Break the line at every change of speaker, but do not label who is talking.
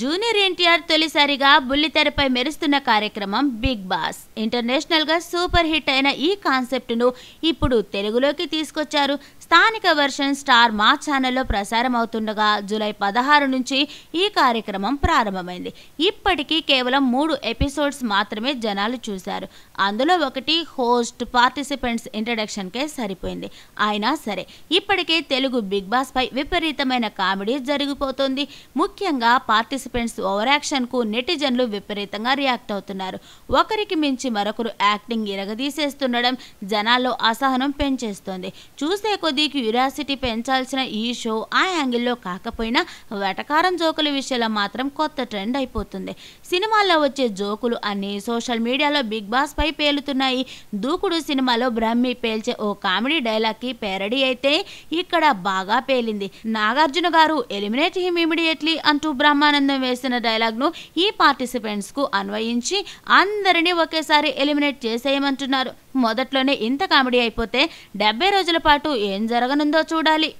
junior NTR తొలిసారిగా బుల్లితెరపై మెరుస్తున్న కార్యక్రమం బిగ్ బాస్ ఇంటర్నేషనల్ గా సూపర్ హిట్ అయిన ఈ కాన్సెప్ట్ను ఇప్పుడు తెలుగులోకి తీసుకొచ్చారు స్థానిక వర్షన్ స్టార్ మా ఛానల్లో ప్రసారం అవుతుండగా జూలై పదహారు నుంచి ఈ కార్యక్రమం ప్రారంభమైంది ఇప్పటికీ కేవలం మూడు ఎపిసోడ్స్ మాత్రమే జనాలు చూశారు అందులో ఒకటి హోస్ట్ పార్టిసిపెంట్స్ ఇంట్రడక్షన్కే సరిపోయింది అయినా సరే ఇప్పటికే తెలుగు బిగ్ బాస్ పై విపరీతమైన కామెడీ జరిగిపోతుంది ముఖ్యంగా పార్టిసి పార్టిసిపెంట్స్ ఓవర్ యాక్షన్ కు నెటిజన్లు విపరీతంగా రియాక్ట్ అవుతున్నారు ఒకరికి మించి మరొకరు యాక్టింగ్ ఇరగదీసేస్తుండడం జనాల్లో అసహనం పెంచేస్తోంది చూసే కొద్దీ క్యూరియాసిటీ పెంచాల్సిన ఈ షో ఆ యాంగిల్లో కాకపోయినా వెటకారం జోకుల విషయంలో మాత్రం కొత్త ట్రెండ్ అయిపోతుంది సినిమాల్లో వచ్చే జోకులు అన్ని సోషల్ మీడియాలో బిగ్ బాస్ పై పేలుతున్నాయి దూకుడు సినిమాలో బ్రహ్మి పేల్చే ఓ కామెడీ డైలాగ్కి పేరడీ అయితే ఇక్కడ బాగా పేలింది నాగార్జున గారు ఎలిమినేట్ హిమ్ ఇమీడియట్లీ అంటూ బ్రహ్మానందం కోసం వేసిన డైలాగ్ను ఈ పార్టిసిపెంట్స్కు అన్వయించి అందరినీ ఒకేసారి ఎలిమినేట్ చేసేయమంటున్నారు మొదట్లోనే ఇంత కామెడీ అయిపోతే డెబ్బై రోజుల పాటు ఏం జరగనుందో చూడాలి